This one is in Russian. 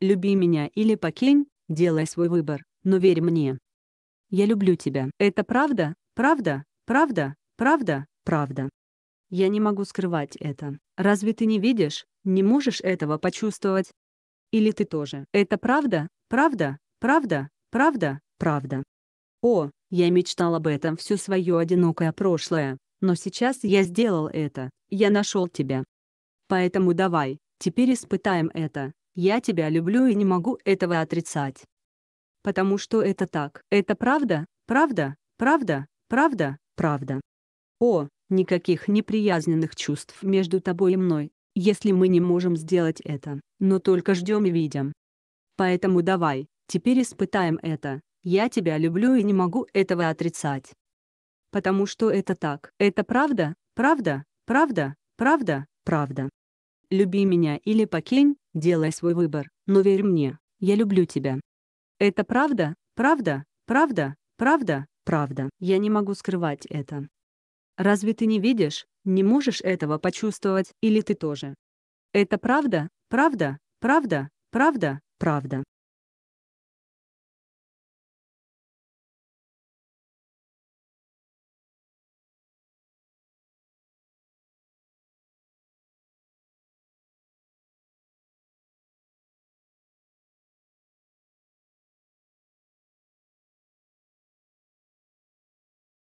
«Люби меня или покинь, делай свой выбор, но верь мне. Я люблю тебя». Это правда, правда, правда, правда, правда. Я не могу скрывать это. Разве ты не видишь, не можешь этого почувствовать? Или ты тоже? Это правда, правда, правда, правда, правда. О, я мечтал об этом всю свое одинокое прошлое, но сейчас я сделал это, я нашел тебя. Поэтому давай, теперь испытаем это, я тебя люблю и не могу этого отрицать. Потому что это так. Это правда, правда, правда, правда, правда. О, никаких неприязненных чувств между тобой и мной, если мы не можем сделать это, но только ждем и видим. Поэтому давай, теперь испытаем это. Я тебя люблю и не могу этого отрицать. Потому что это так. Это правда, правда, правда, правда, правда. «Люби меня или покинь, делай свой выбор, но верь мне, я люблю тебя». Это правда, правда, правда, правда, правда. Я не могу скрывать это. Разве ты не видишь, не можешь этого почувствовать, или ты тоже? Это правда, правда, правда, правда, правда.